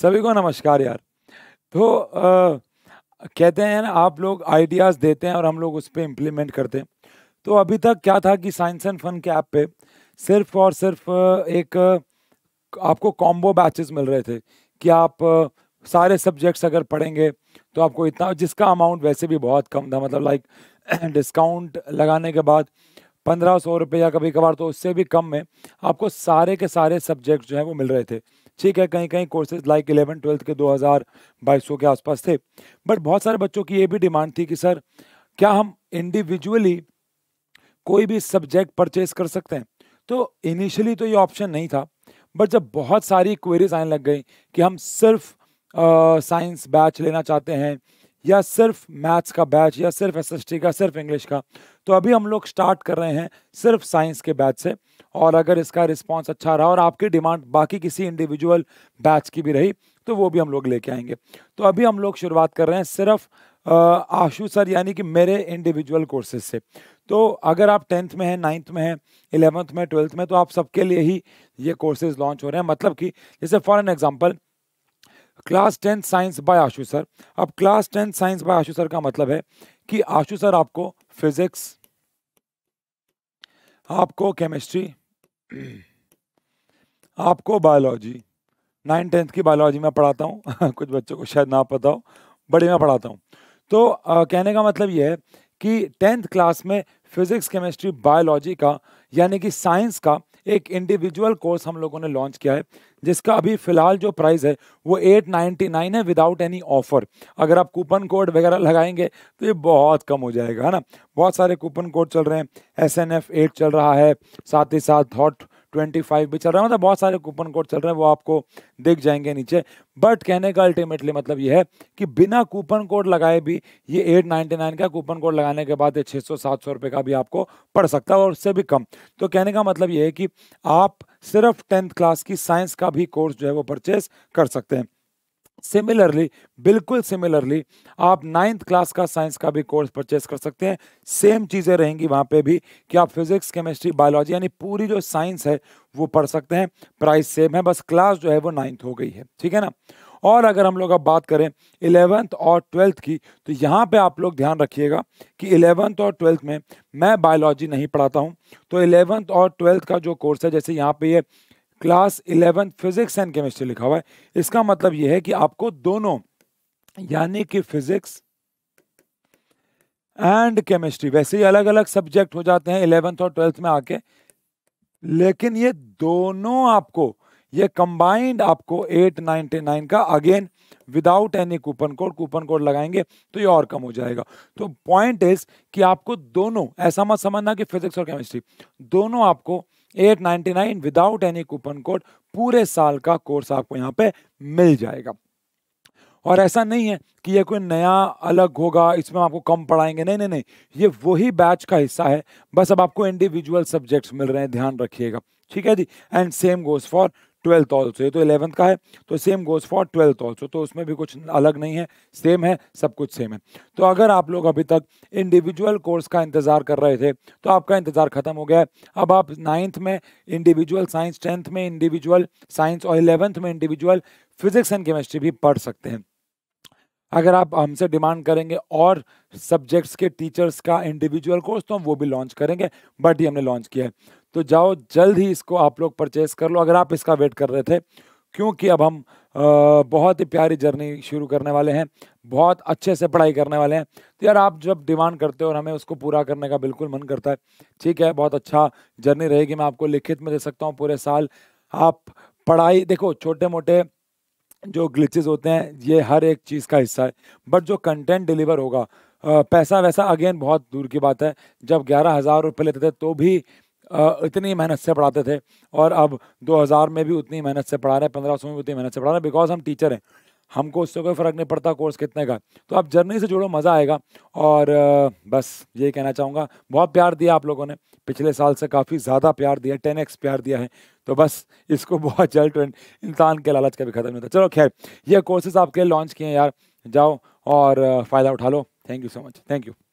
सभी को नमस्कार यार तो आ, कहते हैं ना आप लोग आइडियाज़ देते हैं और हम लोग उस पर इम्प्लीमेंट करते हैं तो अभी तक क्या था कि साइंस एंड फन के ऐप पे सिर्फ और सिर्फ एक आपको कॉम्बो बैचेस मिल रहे थे कि आप सारे सब्जेक्ट्स अगर पढ़ेंगे तो आपको इतना जिसका अमाउंट वैसे भी बहुत कम था मतलब लाइक डिस्काउंट लगाने के बाद पंद्रह सौ रुपये या कभी कभार तो उससे भी कम में आपको सारे के सारे सब्जेक्ट जो हैं वो मिल रहे थे ठीक है कहीं कहीं कोर्सेज लाइक इलेवन ट्वेल्थ के दो हज़ार के आसपास थे बट बहुत सारे बच्चों की ये भी डिमांड थी कि सर क्या हम इंडिविजुअली कोई भी सब्जेक्ट परचेज कर सकते हैं तो इनिशियली तो ये ऑप्शन नहीं था बट जब बहुत सारी क्वेरीज आने लग गई कि हम सिर्फ साइंस बैच लेना चाहते हैं या सिर्फ मैथ्स का बैच या सिर्फ एस का सिर्फ इंग्लिश का तो अभी हम लोग स्टार्ट कर रहे हैं सिर्फ साइंस के बैच से और अगर इसका रिस्पांस अच्छा रहा और आपकी डिमांड बाकी किसी इंडिविजुअल बैच की भी रही तो वो भी हम लोग लेके आएंगे तो अभी हम लोग शुरुआत कर रहे हैं सिर्फ आशु सर यानी कि मेरे इंडिविजुअल कोर्सेज से तो अगर आप टेंथ में हैं नाइन्थ में हैं इलेवंथ में ट्वेल्थ में तो आप सबके लिए ही ये कोर्सेज लॉन्च हो रहे हैं मतलब कि जैसे for an example class tenth science by Ashu sir अब class tenth science by Ashu sir का मतलब है कि आशु सर आपको फिजिक्स आपको केमिस्ट्री आपको बायोलॉजी नाइन टेंथ की बायोलॉजी में पढ़ाता हूँ कुछ बच्चों को शायद ना पता हो बड़े में पढ़ाता हूँ तो आ, कहने का मतलब यह है कि टेंथ क्लास में फिज़िक्स केमिस्ट्री बायोलॉजी का यानी कि साइंस का एक इंडिविजुअल कोर्स हम लोगों ने लॉन्च किया है जिसका अभी फ़िलहाल जो प्राइस है वो एट नाइन्टी नाइन है विदाउट एनी ऑफर अगर आप कूपन कोड वगैरह लगाएंगे तो ये बहुत कम हो जाएगा है ना बहुत सारे कूपन कोड चल रहे हैं एस एन एफ एट चल रहा है साथ ही साथ हॉट ट्वेंटी फाइव भी चल रहा है मतलब बहुत सारे कूपन कोड चल रहे हैं वो आपको दिख जाएंगे नीचे बट कहने का अल्टीमेटली मतलब ये है कि बिना कूपन कोड लगाए भी ये एट नाइन्टी नाइन का कूपन कोड लगाने के बाद ये छः सौ सात सौ रुपये का भी आपको पड़ सकता है और उससे भी कम तो कहने का मतलब ये है कि आप सिर्फ टेंथ क्लास की साइंस का भी कोर्स जो है वो परचेज कर सकते हैं सिमिलरली बिल्कुल सिमिलरली आप नाइन्थ क्लास का साइंस का भी कोर्स परचेस कर सकते हैं सेम चीज़ें रहेंगी वहाँ पे भी कि आप फिजिक्स केमिस्ट्री बायोलॉजी यानी पूरी जो साइंस है वो पढ़ सकते हैं प्राइस सेम है बस क्लास जो है वो नाइन्थ हो गई है ठीक है ना और अगर हम लोग अब बात करें इलेवंथ और ट्वेल्थ की तो यहाँ पे आप लोग ध्यान रखिएगा कि इलेवंथ और ट्वेल्थ में मैं बायोलॉजी नहीं पढ़ाता हूँ तो इलेवंथ और ट्वेल्थ का जो कोर्स है जैसे यहाँ पे ये class eleven physics and chemistry लिखा हुआ है इसका मतलब यह है कि आपको दोनों यानी कि फिजिक्स एंड केमिस्ट्री वैसे ही अलग अलग सब्जेक्ट हो जाते हैं इलेवेंथ और ट्वेल्थ में आके लेकिन ये दोनों आपको ये कंबाइंड आपको एट नाइनटी नाइन का again without any coupon code coupon code लगाएंगे तो ये और कम हो जाएगा तो पॉइंट इज कि आपको दोनों ऐसा मत समझना कि फिजिक्स और केमिस्ट्री दोनों आपको nine without any coupon code पूरे साल का कोर्स आपको यहाँ पे मिल जाएगा और ऐसा नहीं है कि ये कोई नया अलग होगा इसमें आपको कम पढ़ाएंगे नहीं नहीं नहीं ये वही बैच का हिस्सा है बस अब आपको इंडिविजुअल सब्जेक्ट्स मिल रहे हैं ध्यान रखिएगा ठीक है जी and same goes for twelfth also ये तो इलेवंथ का है तो same goes for twelfth also तो उसमें भी कुछ अलग नहीं है सेम है सब कुछ सेम है तो अगर आप लोग अभी तक इंडिविजुअल कोर्स का इंतज़ार कर रहे थे तो आपका इंतज़ार ख़त्म हो गया है अब आप नाइन्थ में इंडिविजुअल साइंस टेंथ में इंडिविजुअल साइंस और इलेवंथ में इंडिविजुअल फिजिक्स एंड केमिस्ट्री भी पढ़ सकते हैं अगर आप हमसे डिमांड करेंगे और सब्जेक्ट्स के टीचर्स का इंडिविजुअल कोर्स तो हम वो भी लॉन्च करेंगे बट ये हमने लॉन्च किया है तो जाओ जल्द ही इसको आप लोग परचेस कर लो अगर आप इसका वेट कर रहे थे क्योंकि अब हम बहुत ही प्यारी जर्नी शुरू करने वाले हैं बहुत अच्छे से पढ़ाई करने वाले हैं तो यार आप जब डिमांड करते हो और हमें उसको पूरा करने का बिल्कुल मन करता है ठीक है बहुत अच्छा जर्नी रहेगी मैं आपको लिखित में दे सकता हूँ पूरे साल आप पढ़ाई देखो छोटे मोटे जो ग्लिचेज होते हैं ये हर एक चीज़ का हिस्सा है बट जो कंटेंट डिलीवर होगा पैसा वैसा अगेन बहुत दूर की बात है जब ग्यारह हज़ार रुपये लेते थे तो भी इतनी मेहनत से पढ़ाते थे और अब 2000 में भी उतनी मेहनत से पढ़ा रहे हैं पंद्रह में भी उतनी मेहनत से पढ़ा रहे हैं बिकॉज हम टीचर हैं हमको उससे कोई फ़र्क नहीं पड़ता कोर्स कितने का तो आप जर्नी से जुड़ो मज़ा आएगा और बस यही कहना चाहूँगा बहुत प्यार दिया आप लोगों ने पिछले साल से काफ़ी ज़्यादा प्यार दिया टेन एक्स प्यार दिया है तो बस इसको बहुत जल्द इंसान के लालच का भी ख़त्म नहीं होता चलो खैर ये कोर्सेज आपके लॉन्च किए हैं यार जाओ और फ़ायदा उठा लो thank you so much thank you